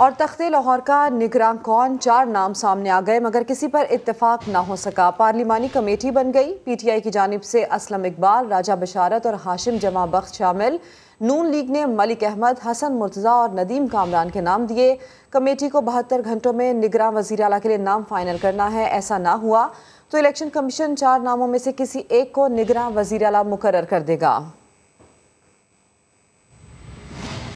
और तख्ते लाहौर का निगरान कौन चार नाम सामने आ गए मगर किसी पर इतफाक ना हो सका पार्लिमानी कमेटी बन गई पी टी आई की जानब से असलम इकबाल राजा बशारत और हाशिम जमा बख्श शामिल नून लीग ने मलिक अहमद हसन मुर्तज़ा और नदीम कामरान के नाम दिए कमेटी को बहत्तर घंटों में निगरान वजीर अला के लिए नाम फाइनल करना है ऐसा ना हुआ तो इलेक्शन कमीशन चार नामों में से किसी एक को निगरान वजीर अला मुकर कर देगा